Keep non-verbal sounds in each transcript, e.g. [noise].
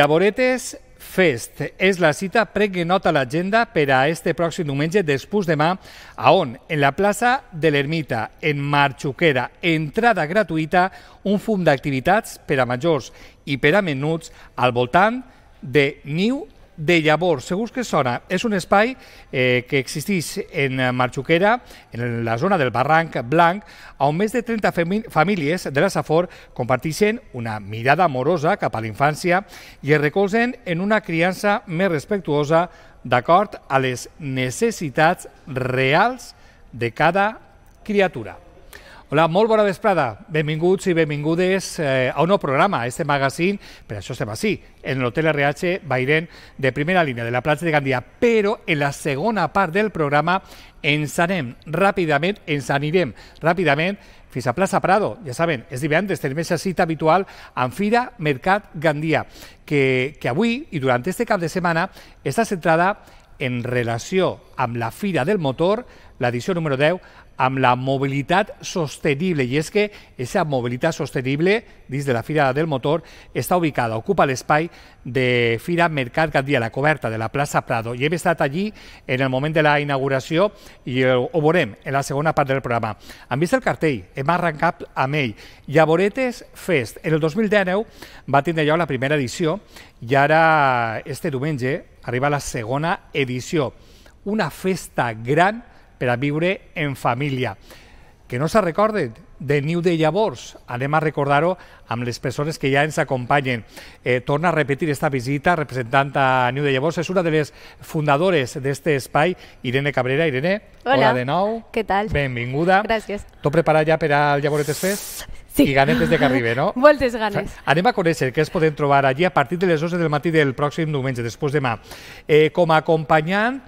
Llavoretes Fest és la cita, prengui nota l'agenda per a este pròxim diumenge després demà, a on? En la plaça de l'Ermita, en Marxuquera, entrada gratuïta, un fum d'activitats per a majors i per a menuts al voltant de New de Llavors. Segur que sona. És un espai eh, que existeix en Marxuquera, en la zona del Barranc Blanc, on més de 30 famílies de la Safor comparteixen una mirada amorosa cap a la infància i es recolzen en una criança més respectuosa d'acord a les necessitats reals de cada criatura. Hola, molt bona vesprada. Benvinguts i benvingudes eh, a un nou programa, a este magazín, per això estem així, en l'Hotel RH Bairén de primera línia de la platja de Gandia. Però en la segona part del programa ens anem ràpidament, ens anirem ràpidament fins a plaça Prado. Ja saben, és divendres, tenim aquesta cita habitual amb Fira Mercat Gandia, que, que avui i durant este cap de setmana està centrada en relació amb la Fira del Motor, l'edició número 10, amb la mobilitat sostenible. I és que aquesta mobilitat sostenible dins de la Fira del Motor està ubicada, ocupa l'espai de Fira Mercat Gandia, la coberta de la plaça Prado. I hem estat allí en el moment de la inauguració i ho veurem en la segona part del programa. Hem vist el cartell, hem arrencat amb ell. Llavoretes Fest. En el 2019 va tindre allò la primera edició i ara, este diumenge, arriba la segona edició. Una festa gran per a viure en família. Que no se recorden, New de llavors. Anem a recordar-ho amb les persones que ja ens acompanyen. Eh, torna a repetir esta visita representant a Niu de Llavors. És una de les fundadores d'aquest espai, Irene Cabrera. Irene, hola, hola de nou. Què tal? Benvinguda. Gràcies. Tot preparat ja per al Llavoretes Fest? Sí. I ganes des de que arribi, no? [laughs] Moltes ganes. [laughs] Anem a conèixer què es podem trobar allí a partir de les 12 del matí del pròxim diumenge, després demà. Eh, com a acompanyant,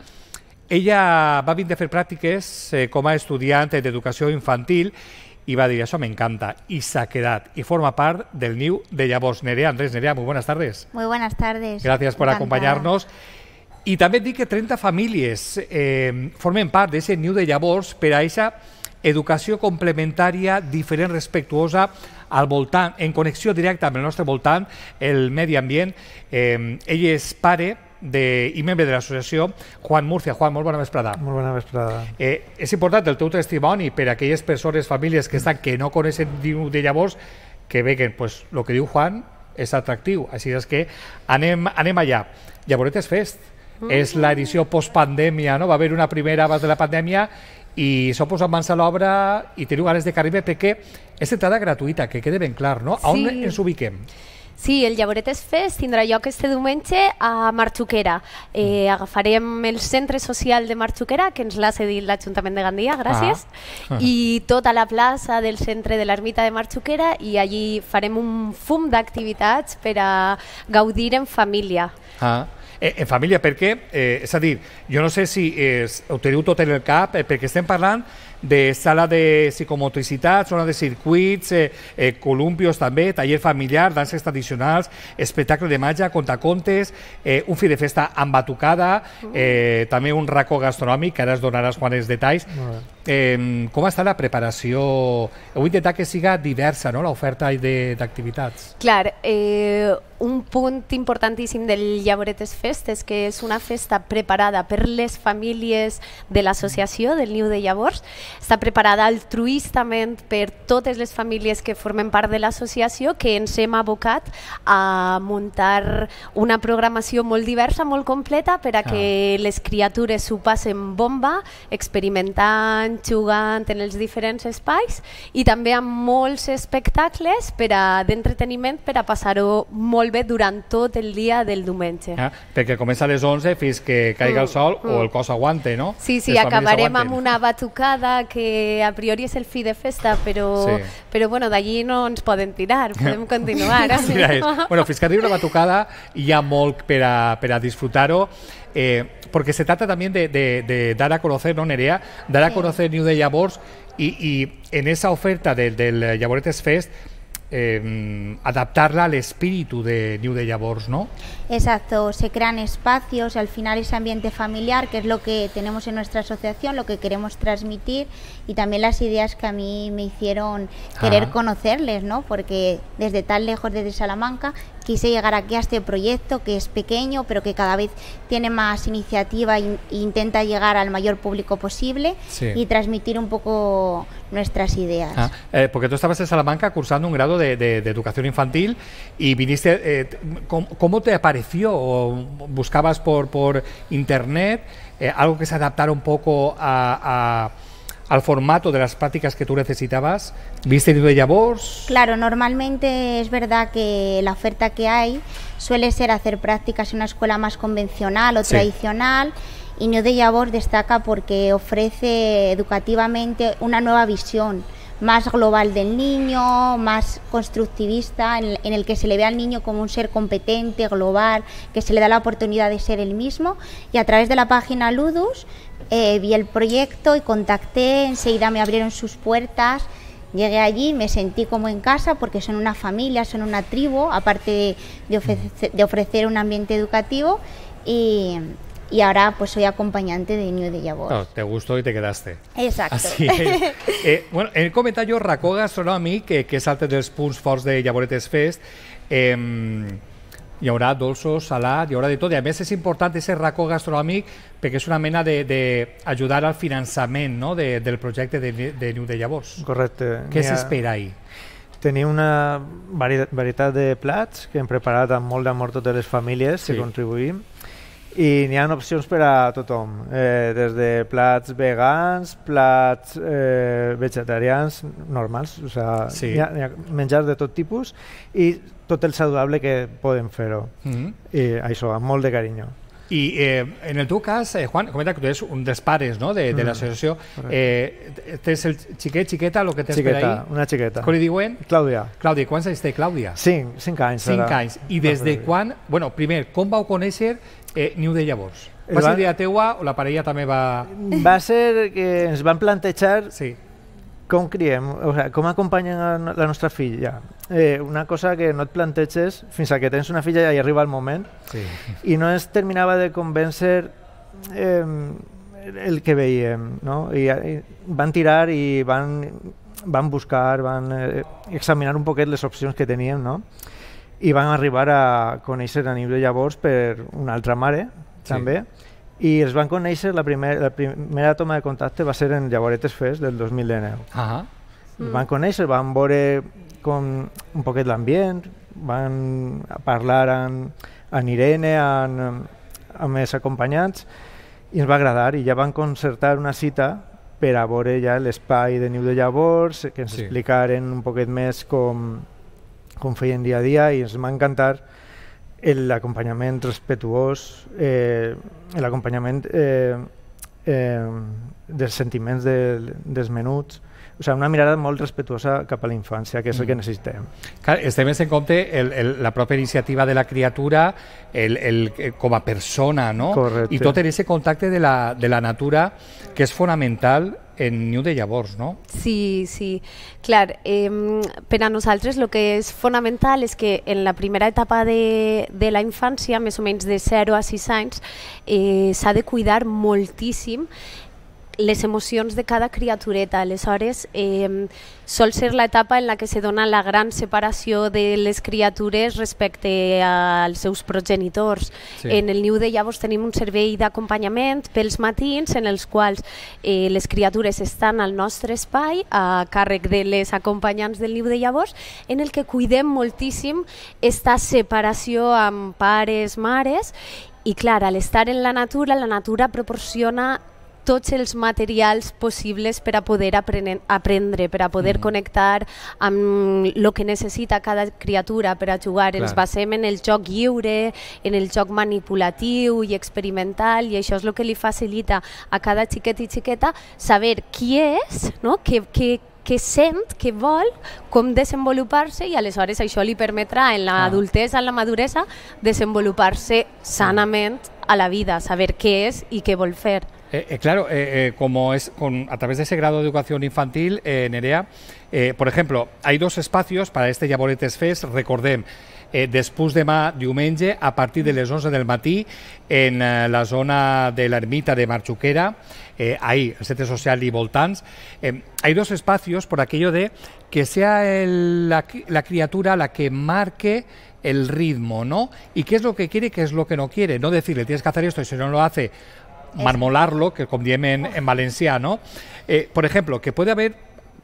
ella va vindre a fer pràctiques eh, com a estudiant d'educació infantil i va dir, això m'encanta, i s'ha quedat, i forma part del niu de llavors. Nerea, Andrés, Nerea, muy buenas tardes. Muy buenas tardes. Gracias por Encantada. acompañarnos. I també dic que 30 famílies eh, formen part d'aquest niu de llavors per a aquesta educació complementària diferent respectuosa al voltant, en connexió directa amb el nostre voltant, el medi ambient. Eh, ell és pare, de, i membre de l'associació Juan Murcia. Juan, molt bona vesprada. Molt bona vesprada. Eh, és important el teu testimoni per a aquelles persones, famílies que estan que no coneixen de llavors, que veguen pues, el que diu Juan és atractiu. Així és que anem, anem allà. Llavoretes Fest mm. és l'edició postpandèmia, no? Va haver una primera abans de la pandèmia i s'ha posat mans a l'obra i teniu ganes de que arribi perquè és entrada gratuïta, que quede ben clar, no? A on sí. ens ubiquem? Sí, el Llavoretes Fest tindrà lloc este diumenge a Marxuquera. Eh, mm. agafarem el centre social de Marxuquera, que ens l'ha cedit l'Ajuntament de Gandia, gràcies, ah. ah. i tota la plaça del centre de l'ermita de Marxuquera i allí farem un fum d'activitats per a gaudir en família. Ah. Eh, en família, perquè, eh, és a dir, jo no sé si eh, ho teniu tot en el cap, eh, perquè estem parlant de sala de psicomotricitat, zona de circuits, eh, eh, columpios també, taller familiar, danses tradicionals, espectacle de màgia, contacontes, eh, un fi de festa amb batucada, uh. eh, també un racó gastronòmic, que ara es donaràs quan els detalls. Eh, com està la preparació? Heu intentat que siga diversa no? l'oferta d'activitats. Clar, eh, un punt importantíssim del Llavoretes Fest és que és una festa preparada per les famílies de l'associació del Niu de Llavors està preparada altruistament per totes les famílies que formen part de l'associació que ens hem abocat a muntar una programació molt diversa, molt completa, per a que ah. les criatures s'ho passen bomba, experimentant, jugant en els diferents espais i també amb molts espectacles per a d'entreteniment per a passar-ho molt bé durant tot el dia del diumenge. Ah, perquè comença a les 11 fins que caiga mm, el sol mm. o el cos aguante, no? Sí, sí, les acabarem amb una batucada que a priori és el fi de festa, però, sí. però bueno, d'allí no ens poden tirar, podem continuar. eh? [laughs] Mira, Bueno, fins que arribi la batucada hi ha molt per a, per a disfrutar-ho. Eh, perquè se trata también de, de, de dar a conocer, ¿no, Nerea? Dar a sí. conocer New Day Awards y, y en esa oferta del, del Llavoretes Fest Em, adaptarla al espíritu de New Day ¿no? Exacto, se crean espacios, al final ese ambiente familiar, que es lo que tenemos en nuestra asociación, lo que queremos transmitir y también las ideas que a mí me hicieron querer ah. conocerles, ¿no? Porque desde tan lejos, desde Salamanca, quise llegar aquí a este proyecto que es pequeño, pero que cada vez tiene más iniciativa e intenta llegar al mayor público posible y transmitir un poco nuestras ideas. Ah, eh, porque tú estabas en Salamanca cursando un grado de, educación infantil y viniste. Eh, ¿cómo, te apareció? ¿Buscabas por, por internet eh, algo que se adaptara un poco a al formato de las prácticas que tú necesitabas? ¿Viste de ella Claro, normalmente es verdad que la oferta que hay suele ser hacer prácticas en una escuela más convencional o tradicional. Y New de destaca porque ofrece educativamente una nueva visión más global del niño, más constructivista, en, el que se le ve al niño como un ser competente, global, que se le da la oportunidad de ser el mismo. Y a través de la página Ludus eh, vi el proyecto y contacté, enseguida me abrieron sus puertas. Llegué allí, me sentí como en casa porque son una familia, son una tribu, aparte de, de, ofrecer, un ambiente educativo y, y, ahora pues soy acompañante de New de te gustó y te quedaste. Exacto. [laughs] Eh, bueno, en el comentario Racoga sonó a mí, que, que es antes del Spoons Force de Yaboretes Fest, em, hi haurà dolços, salat, hi haurà de tot. I a més és important aquest racó gastronòmic perquè és una mena d'ajudar al finançament no? de, del projecte de, de Niu de Llavors. Correcte. Què s'espera ahir? Tenim una varietat de plats que hem preparat amb molt d'amor totes les famílies sí. que contribuïm i n'hi ha opcions per a tothom, eh, des de plats vegans, plats eh, vegetarians normals, o sea, sí. hi, ha, hi ha menjars de tot tipus i tot el saludable que poden fer-ho. Mm -hmm. I això, amb molt de carinyo. I eh, en el teu cas, eh, Juan, comenta que tu ets un dels pares no? de, de mm. l'associació. Eh, tens el xiquet, xiqueta, el que tens xiqueta, per ahir? Una xiqueta. Com li diuen? Clàudia. Clàudia, quants anys té Clàudia? Cinc, cinc anys. Cinc anys. I des de quan... Bueno, primer, com vau conèixer Eh, ho de llavors. Va, va ser idea teua o la parella també va... Va ser que ens van plantejar sí. com criem, o sigui, com acompanyen la nostra filla. Eh, una cosa que no et planteges fins a que tens una filla i arriba el moment. Sí. I no ens terminava de convèncer eh, el que veiem. No? I, I, van tirar i van, van buscar, van eh, examinar un poquet les opcions que teníem. No? i vam arribar a conèixer a nivell llavors per una altra mare, sí. també, i els van conèixer, la, primer, la primera toma de contacte va ser en Llavoretes Fest del 2019. Uh -huh. Els van conèixer, van veure com un poquet l'ambient, van parlar amb, amb Irene, amb, amb els acompanyants, i ens va agradar i ja van concertar una cita per a veure ja l'espai de Niu de Llavors, que ens sí. explicaren un poquet més com, com feien dia a dia i ens va encantar l'acompanyament respetuós, eh, l'acompanyament eh, eh, dels sentiments de, dels menuts, o sigui, una mirada molt respetuosa cap a la infància, que és el que mm. necessitem. Clar, estem en compte el, el, la pròpia iniciativa de la criatura el, el, eh, com a persona, no? Correcte. I tot en aquest contacte de la, de la natura que és fonamental en niu de llavors, no? Sí, sí. Clar, eh, per a nosaltres el que és fonamental és que en la primera etapa de, de la infància, més o menys de 0 a 6 anys, eh, s'ha de cuidar moltíssim les emocions de cada criatureta. Aleshores, eh, sol ser l'etapa en la que se dona la gran separació de les criatures respecte als seus progenitors. Sí. En el niu de llavors tenim un servei d'acompanyament pels matins en els quals eh, les criatures estan al nostre espai a càrrec de les acompanyants del niu de llavors en el que cuidem moltíssim esta separació amb pares, mares i clar, a l'estar en la natura, la natura proporciona tots els materials possibles per a poder aprendre, per a poder mm. connectar amb el que necessita cada criatura per a jugar. Clar. Ens basem en el joc lliure, en el joc manipulatiu i experimental i això és el que li facilita a cada xiquet i xiqueta saber qui és, no? que, que, que sent, que vol, com desenvolupar-se i aleshores això li permetrà en l'adultesa, en la maduresa, desenvolupar-se sanament a la vida, saber què és i què vol fer. Eh, eh, claro, eh, como es con, a través de ese grado de educación infantil, Nerea, por ejemplo, hay dos espacios para este Jaboretes Fest, recordemos, después de Ma diumenge a partir de las 11 del matí en la zona de la ermita de Marchuquera, ahí, el sete social y voltans, hay dos espacios por aquello de que sea la, la, criatura la que marque el ritmo, ¿no? Y qué es lo que quiere y qué es lo que no quiere. No decirle, tienes que hacer esto y si no lo hace, marmolarlo, que conviene en, valenciano. Eh, por ejemplo, que puede haber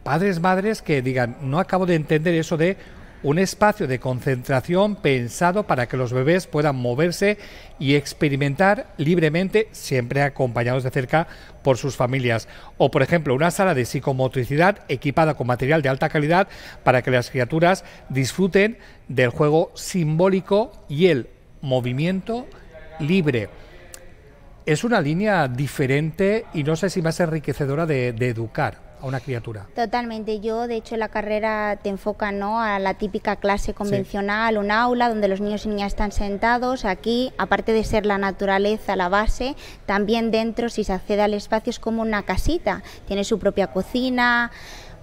padres, madres que digan, no acabo de entender eso de un espacio de concentración pensado para que los bebés puedan moverse y experimentar libremente, siempre acompañados de cerca por sus familias. O, por ejemplo, una sala de psicomotricidad equipada con material de alta calidad para que las criaturas disfruten del juego simbólico y el movimiento libre es una línea diferente y no sé si más enriquecedora de, educar a una criatura. Totalmente. Yo, de hecho, la carrera te enfoca ¿no? a la típica clase convencional, un aula donde los niños y niñas están sentados. Aquí, aparte de ser la naturaleza la base, también dentro, si se accede al espacio, es como una casita. Tiene su propia cocina,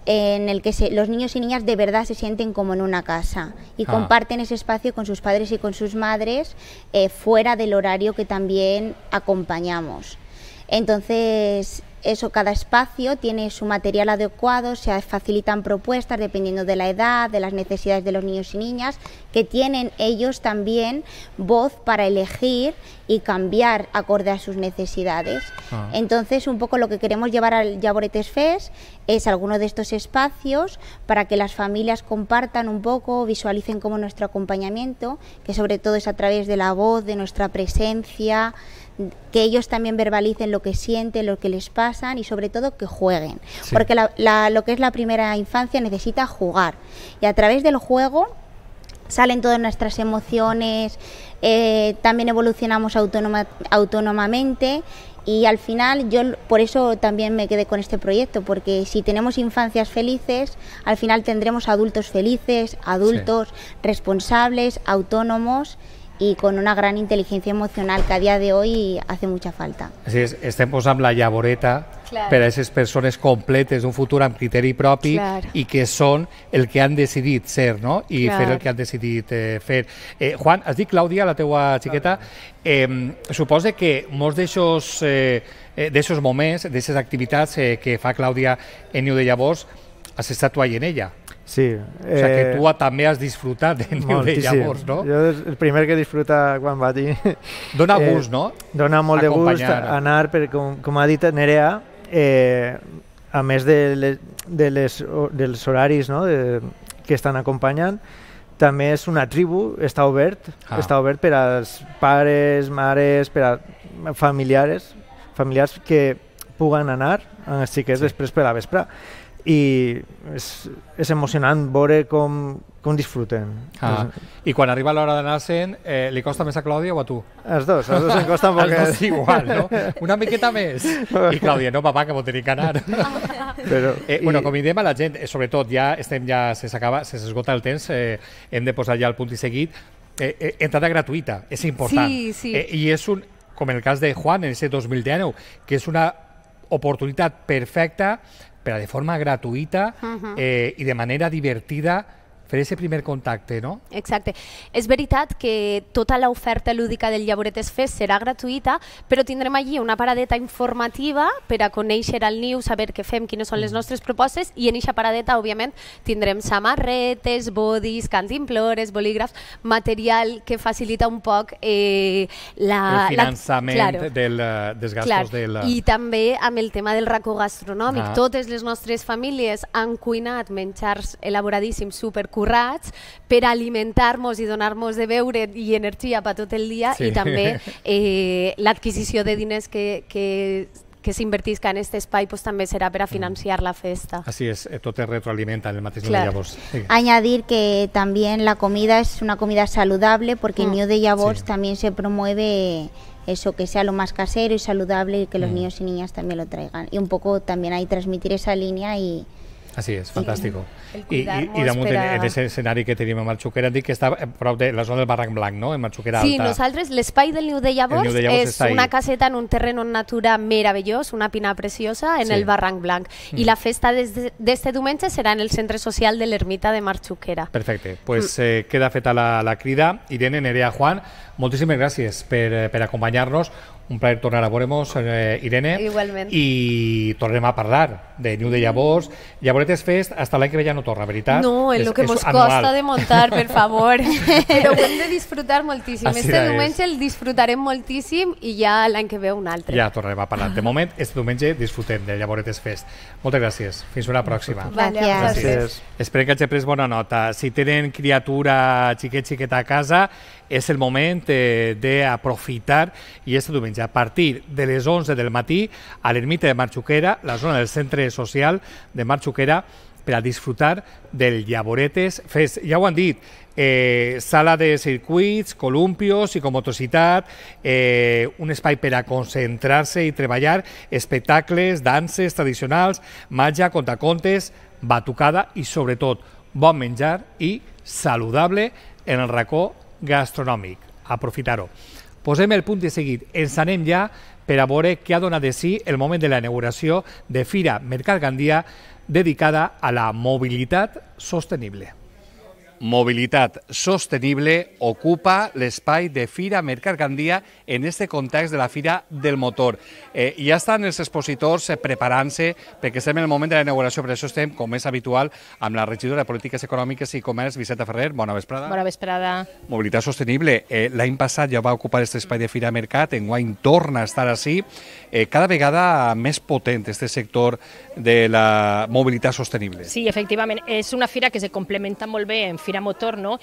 en el que los niños y niñas de verdad se sienten como en una casa y ah. comparten ese espacio con sus padres y con sus madres eh, fuera del horario que también acompañamos. Entonces, eso, cada espacio tiene su material adecuado, se facilitan propuestas dependiendo de la edad, de las necesidades de los niños y niñas, que tienen ellos también voz para elegir y cambiar acorde a sus necesidades. Ah. Entonces, un poco lo que queremos llevar al Yaboretes Fest es alguno de estos espacios para que las familias compartan un poco, visualicen cómo nuestro acompañamiento, que sobre todo es a través de la voz, de nuestra presencia, que ellos también verbalicen lo que sienten, lo que les pasan y sobre todo que jueguen. Porque lo que es la primera infancia necesita jugar y a través del juego salen todas nuestras emociones, eh, también evolucionamos autónomamente y al final yo por eso también me quedé con este proyecto, porque si tenemos infancias felices, al final tendremos adultos felices, adultos responsables, autónomos y con una gran inteligencia emocional que a dia de hoy hace mucha falta. Así és, estem posant la llavoreta claro. per a aquestes persones completes d'un futur amb criteri propi claro. i que són el que han decidit ser no? i claro. fer el que han decidit eh, fer. Eh, Juan, has dit Clàudia, la teua xiqueta, eh, suposa que molts d'aixòs eh, eh moments, d'aquestes activitats eh, que fa Clàudia en Niu de Llavors, has estat tu en ella. Sí. Eh, o sigui que tu també has disfrutat de New Day llavors, no? Jo és el primer que disfruta quan va dir... [laughs] Eh, gust, eh, no? Dóna molt de gust anar, per, com, com ha dit Nerea, eh, a més de, les, de les, dels horaris no? de, que estan acompanyant, també és una tribu, està obert, ah. està obert per als pares, mares, per a familiars, familiars que puguen anar així que és sí. després per la vespre i és, és emocionant veure com, com disfruten. Ah. I quan arriba l'hora d'anar sent, eh, li costa més a Clàudia o a tu? Els dos, els dos em costa un poquet. els dos [laughs] igual, no? Una miqueta més. I Clàudia, no, papà, que m'ho tenim que anar. [laughs] Però, eh, i... bueno, com a la gent, eh, sobretot ja estem ja, se s'acaba, se s'esgota el temps, eh, hem de posar ja el punt i seguit. Eh, eh, entrada gratuïta, és important. Sí, sí. Eh, I és un, com el cas de Juan, en ese 2019, que és una oportunitat perfecta pero de forma gratuita eh, y de manera divertida per aquest primer contacte, no? Exacte. És veritat que tota l'oferta lúdica del Llavoretes Fest serà gratuïta, però tindrem allí una paradeta informativa per a conèixer el niu, saber què fem, quines són les mm. nostres propostes, i en aquesta paradeta, òbviament, tindrem samarretes, bodis, cantimplores, bolígrafs, material que facilita un poc eh, la... El finançament la, claro, del, eh, dels gastos de la... Eh, I també amb el tema del racó gastronòmic. Ah. Totes les nostres famílies han cuinat menjars elaboradíssims, supercurrents, ...para alimentarnos y donarnos de beure y energía para todo el día... ...y también la [laughs] eh, adquisición de diners que, que que en este espai pues, también será para financiar la fiesta. Así es, eh, todo te retroalimenta en el mateix de llavors. Añadir que también la comida es una comida saludable porque en mm. el de llavors también se promueve eso, que sea lo más casero y saludable y que los mm. niños y niñas también lo traigan. Y un poco también ahí transmitir esa línea y, Así es, fantástico. I, i, i damunt per a... en aquest escenari que tenim a Marxuquera, dic que està a eh, prop de la zona del Barranc Blanc, no? En Marxuquera Alta. Sí, nosaltres, l'espai del Niu de Llavors, Niu de Llavors és una ahí. caseta en un terreno en natura meravellós, una pina preciosa en sí. el Barranc Blanc. Mm. I la festa d'este diumenge serà en el centre social de l'ermita de Marxuquera. Perfecte, doncs pues, mm. eh, queda feta la, la crida. Irene, Nerea, Juan, moltíssimes gràcies per, eh, per acompanyar-nos. Un plaer tornar a veure-nos, eh, Irene. Igualment. I tornem a parlar de Niu de Llavors. Llavoretes Fest, hasta l'any que ve ja no torna, veritat? No, és el que ens costa de montar, per favor. [laughs] Però ho hem de disfrutar moltíssim. Així este diumenge és. el disfrutarem moltíssim i ja l'any que ve un altre. Ja tornarem a parlar. De moment, este diumenge disfrutem de Llavoretes Fest. Moltes gràcies. Fins una pròxima. Gràcies. gràcies. gràcies. Esperem que hagi pres bona nota. Si tenen criatura, xiquet, xiqueta a casa, és el moment eh, d'aprofitar i este diumenge a partir de les 11 del matí a l'ermita de Marxuquera, la zona del centre social de Marxuquera, per a disfrutar del Llavoretes Fest. Ja ho han dit, eh, sala de circuits, columpios, i comotositat, eh, un espai per a concentrar-se i treballar, espectacles, danses tradicionals, màgia, contacontes, batucada i, sobretot, bon menjar i saludable en el racó gastronòmic. Aprofitar-ho. Posem el punt de seguit. Ens anem ja per a veure què ha donat de si el moment de la inauguració de Fira Mercat Gandia dedicada a la mobilitat sostenible. Mobilitat sostenible ocupa l'espai de Fira Mercat Gandia en aquest context de la Fira del Motor. Eh, ja estan els expositors eh, preparant-se perquè estem en el moment de la inauguració, per això estem, com és habitual, amb la regidora de Polítiques Econòmiques i Comerç, Vicenta Ferrer. Bona vesprada. Bona vesprada. Mobilitat sostenible. Eh, L'any passat ja va ocupar aquest espai de Fira Mercat, en guany torna a estar així. Eh, cada vegada més potent este sector de la mobilitat sostenible. Sí, efectivament. És una fira que se complementa molt bé en Fira Motor, no?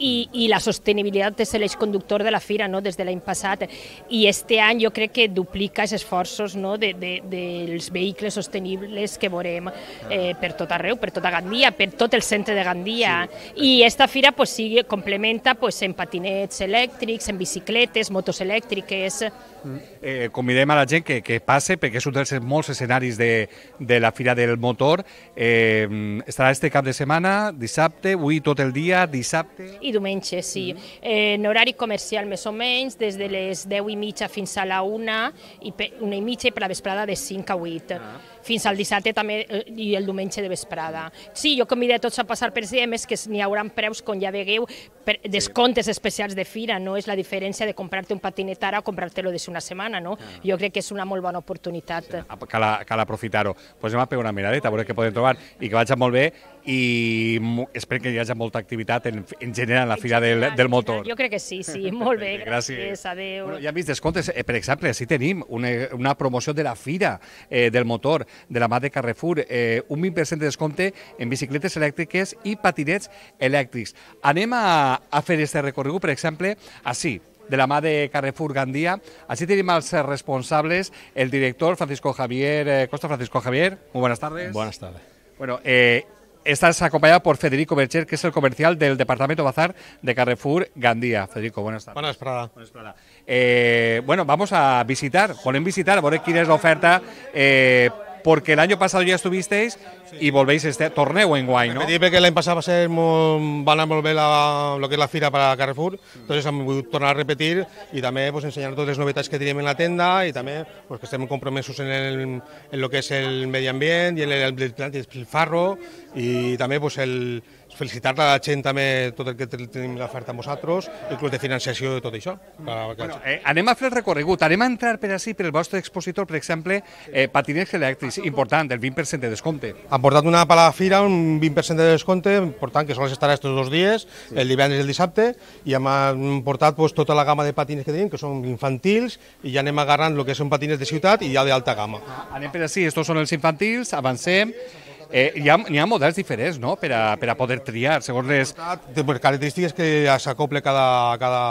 I, i la sostenibilitat és l'eix conductor de la Fira no? des de l'any passat. I este any jo crec que duplica els esforços no? de, de, dels vehicles sostenibles que veurem eh, ah. per tot arreu, per tota Gandia, per tot el centre de Gandia. Sí. I esta fira pues, sí, complementa pues, en patinets elèctrics, en bicicletes, motos elèctriques... Mm, eh, convidem a la gent que, que passe, perquè és un dels molts escenaris de, de la Fira del Motor. Eh, estarà este cap de setmana, dissabte, 8, tot el dia, dissabte... I diumenge, sí. Mm -hmm. eh, en horari comercial més o menys, des de les 10 i mitja fins a la 1 i una i mitja i per la vesprada de 5 a 8. Ah fins al dissabte també eh, i el diumenge de vesprada. Sí, jo convido a tots a passar per és que n'hi haurà preus, com ja vegueu, per descomptes especials de fira, no és la diferència de comprar-te un patinet ara o comprar-te-lo des una setmana, no? Ah. Jo crec que és una molt bona oportunitat. Sí, ah, cal, cal aprofitar-ho. Doncs anem a pegar una miradeta, a veure què podem trobar, i que vagi molt bé, i espero que hi hagi molta activitat en, en general a la Fira del, del Motor. Jo crec que sí, sí, molt bé, [laughs] gràcies, gràcies adeu. Bueno, ja hem vist descomptes, eh, per exemple, així tenim una, una promoció de la Fira eh, del Motor, de la MAD Carrefour. Eh, un presente de desconte... en bicicletas eléctricas... ...y patinetes eléctricos. Anima a, hacer este recorrido... ...por ejemplo... ...así... de la Madre Carrefour Gandía... Así tenim els responsables, el director Francisco Javier, eh, Costa Francisco Javier, muy buenas tardes. Buenas tardes. Bueno, eh, estás acompañado por Federico Bercher, que es el comercial del departamento Bazar de Carrefour Gandía. Federico, buenas tardes. Buenas, tardes... Buenas, eh, bueno, vamos a visitar, ponen visitar, a quién es la oferta porque el año pasado ya estuvisteis i volveix este torneu en guai, no? Sí, perquè l'any passat va ser molt, molt bé la, lo que és la fira per a Carrefour, entonces hem volgut tornar a repetir i també pues, ensenyar totes les novetats que teníem en la tenda i també pues, que estem compromesos en, el, en lo que és el medi ambient i en el, el, el farro i també pues, el, felicitar la gent també tot el que tenim l'oferta amb vosaltres, inclús de financiació i tot això. Mm. Per... Bueno, eh, anem a fer el recorregut, anem a entrar per així el vostre expositor, per exemple, eh, patinets elèctrics, important, el 20% de descompte. Amb portat una pala fira, un 20% de descompte, per tant, que sols estarà aquests dos dies, sí. el divendres i el dissabte, i hem portat pues, tota la gamma de patines que tenim, que són infantils, i ja anem agarrant el que són patines de ciutat i ja d'alta gamma. Anem per així, estos són els infantils, avancem, Eh, hi, ha, hi ha models diferents no? per, a, per a poder triar, segons les... Les característiques que s'acople cada, cada,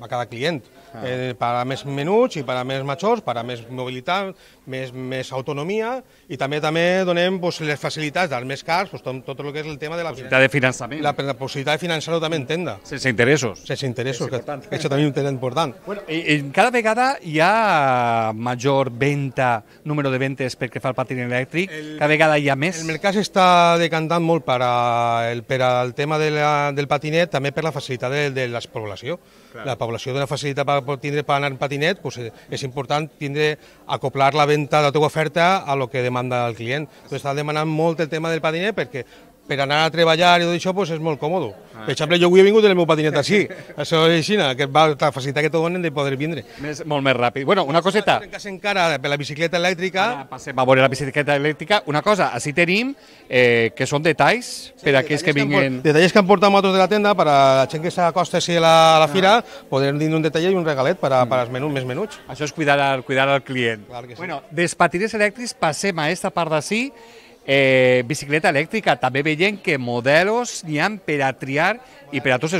a cada client. Ah. Eh, per a més menuts i per a més majors, per a més mobilitat, més, més autonomia i també també donem doncs, les facilitats dels més cars, doncs, tot, tot el que és el tema de la possibilitat de finançament. La, la possibilitat de finançar-ho també en tenda. Sense interessos. Sense interessos, que, que això també és un tema important. Bueno, i, i cada vegada hi ha major venta, número de ventes pel que fa al patinet elèctric, el, cada vegada hi ha més. El mercat està decantant molt per, a, el, per al tema de la, del patinet, també per la facilitat de, de la població. Clar. La població d'una facilitat per, per, tindre, per anar en patinet doncs, és important tindre acoplar la venda aventar la teva oferta a lo que demanda el client. Tu estàs demanant molt el tema del patiner perquè per anar a treballar i tot això pues, és molt còmode. Ah, per exemple, jo avui he vingut en el meu patinet així. [laughs] Això és així, que va a facilitar que tot donen de poder vindre. Més, molt més ràpid. Bueno, una coseta... Trencar encara per la bicicleta elèctrica... Ara passem a veure la bicicleta elèctrica. Una cosa, així tenim, eh, que són detalls sí, per a aquells que vinguin... Que detalls que han portat motos de la tenda per a la gent que s'acosta a la, a la ah. fira, ah. podem dir un detall i un regalet per, a, mm. per als menús, més menuts. Això és cuidar, al, cuidar al client. sí. Bueno, des patinets elèctrics passem a aquesta part d'ací, Eh, bicicleta eléctrica, también veían que modelos n'hi ha per a triar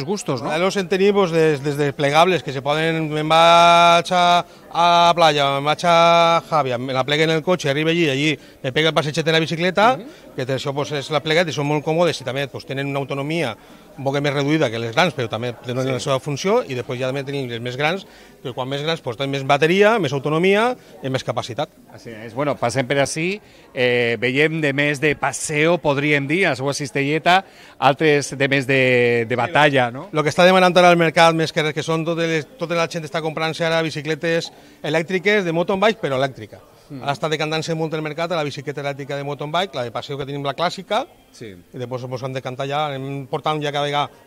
gustos, no? Modelos en tenim desplegables, que se pueden en marcha a, playa, me'n vaig a Javi, me la plegue en el coche, arriba allí, allí me pega el pasechete de la bicicleta, mhm. que això pues, es la plegat y son muy cómodos y también pues, tienen una autonomía un poc més reduïda que les grans, però també tenen sí. la seva funció, i després ja també tenim les més grans, que quan més grans doncs, tenen més bateria, més autonomia i més capacitat. Així és. Bueno, passem per així, eh, veiem de més de passeo, podríem dir, a la seva cistelleta, altres de més de, de batalla, no? El que està demanant ara el mercat, més que res, que són totes les, tota la gent està comprant-se ara bicicletes elèctriques de motobike, però elèctrica. Mm. Està decantant-se molt el mercat a la bicicleta elèctrica de mountain bike, la de passeig que tenim la clàssica, sí. i després ens hem cantar ja, anem portant ja cada vegada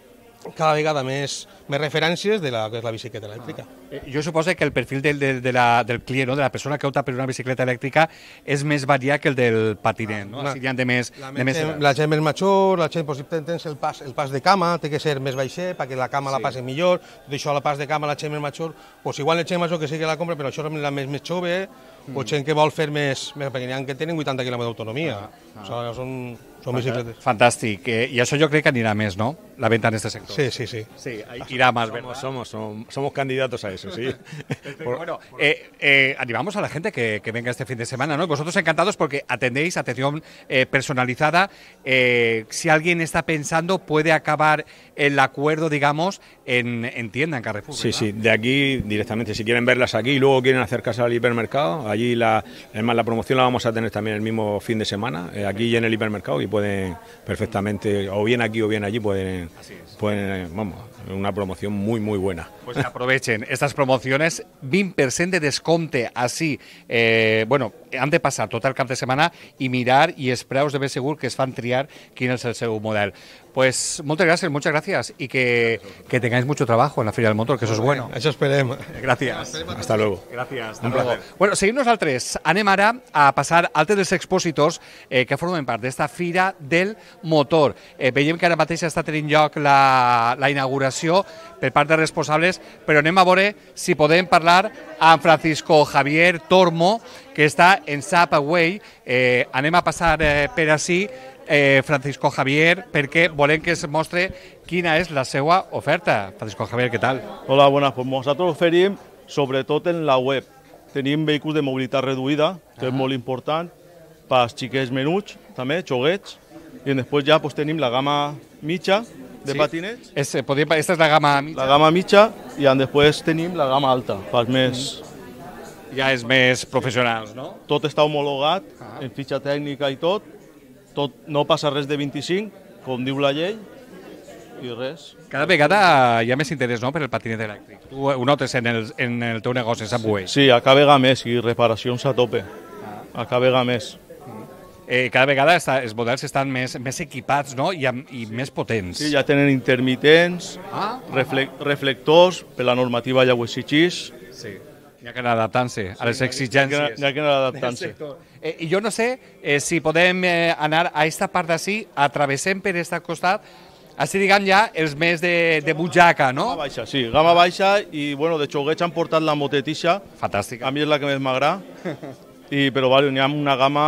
cada vegada més, més referències de la, de la bicicleta elèctrica. Ah. Eh, jo suposo que el perfil del, del, de la, del client, no? de la persona que opta per una bicicleta elèctrica, és més variat que el del patinet. Ah, no? hi ha de més, la, de més... la gent més major, la gent possible tens el pas, el pas de cama, té que ser més baixer perquè la cama sí. la passi millor, tot això la pas de cama la gent més major, pues igual la gent major que sí que la compra, però això és la més, més jove, mm. o gent que vol fer més, més perquè que tenen 80 km d'autonomia. Ah, ah. O sigui, són, són bicicletes. Fantàstic, eh, i això jo crec que anirà més, no? la venta en este sector. Sí, sí, sí. Sí, irá más, somos, Somos, candidatos a eso, sí. [laughs] bueno, eh, eh, animamos a la gente que, venga este fin de semana, ¿no? Vosotros encantados porque atendéis atención eh, personalizada. si alguien está pensando, puede acabar el acuerdo, digamos, en, en tienda, en Carrefour. Sí, sí, de aquí directamente. Si quieren verlas aquí y luego quieren hacer acercarse al hipermercado, allí la, la promoción la vamos a tener también el mismo fin de semana, aquí y en el hipermercado, y pueden perfectamente, o bien aquí o bien allí, pueden pues eh, vamos, una promoción muy, muy buena. Pues aprovechen estas promociones, 20% de desconte, así, eh, bueno, han de pasar Total cante de semana y mirar Y esperaros de ver seguro que es fan triar quién es el segundo modelo pues muchas gracias, muchas gracias y que, que, tengáis mucho trabajo en la Feria del Motor, que eso es bueno. Eso esperemos. Gracias. Hasta luego. Gracias. Bueno, seguimos al 3. Anemara a pasar al de Expósitos... ...que eh, que formen esta esta Fira del Motor. Eh, que ara mateix està tenint la, la inauguració per part de responsables, ...pero anem a si pueden parlar ...a Francisco Javier Tormo, que está en Sapaway. Eh, anem a pasar eh, per eh, Francisco Javier perquè volem que es mostre quina és la seva oferta. Francisco Javier, què tal? Hola, bones. Pues nosaltres oferim sobretot en la web. Tenim vehicles de mobilitat reduïda, que ah. és molt important, pels xiquets menuts, també, xoguets, i després ja pues, tenim la gamma mitja de sí. patinets. Ese, podem, aquesta és la gamma mitja. La gamma mitja i després tenim la gamma alta, pels mm. més... Ja és més professionals, no? Tot està homologat, ah. en fitxa tècnica i tot, tot, no passa res de 25, com diu la llei, i res. Cada vegada hi ha més interès no, per el patinet elèctric. Tu ho notes en el, en el teu negoci, sap Subway. Sí, sí, a cada vegada més, i reparacions a tope. A cada vegada més. Mm. Eh, cada vegada està, els models estan més, més equipats no? I, amb, i sí. més potents. Sí, ja tenen intermitents, ah, refle ah. reflectors, per la normativa ja ho exigís. Sí. Hi ha que anar adaptant-se a les exigències. Hi ha que anar adaptant-se. Eh, I jo no sé eh, si podem eh, anar a aquesta part d'ací, travessem per aquest costat, així diguem ja els més de, de butxaca, no? Gama baixa, sí, gama baixa i bueno, de xoguets han portat la motetixa. Fantàstica. A mi és la que més m'agrada. [laughs] I, però vale, n'hi ha una gama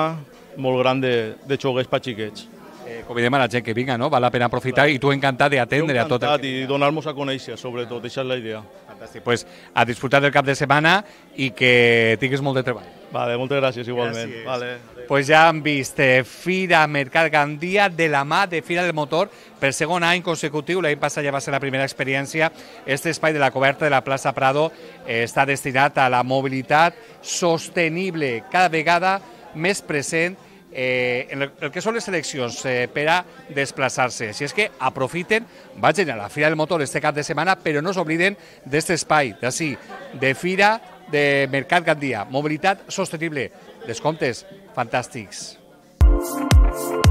molt gran de, de xoguets per xiquets. Eh, convidem a la gent que vinga, no? Val la pena aprofitar Clar. i tu encantat d'atendre a tot. Encantat i donar-nos a conèixer, sobretot, això és la idea. Fantàstic. Pues a disfrutar del cap de setmana i que tinguis molt de treball. Vale, moltes gràcies igualment. Gràcies. Vale. Pues ja han vist eh, Fira Mercat Gandia de la mà de Fira del Motor per segon any consecutiu. L'any passat ja va ser la primera experiència. Este espai de la coberta de la plaça Prado eh, està destinat a la mobilitat sostenible, cada vegada més present eh, en el, el, que són les seleccions eh, per a desplaçar-se. Si és que aprofiten, vagin a la Fira del Motor este cap de setmana, però no s'obliden d'aquest espai, d'ací, de Fira de Mercat Gandia. Mobilitat sostenible. Descomptes fantàstics. Música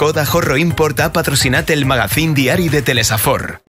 Coda, Horro Importa, patrocinate el magazine diario de Telesafor.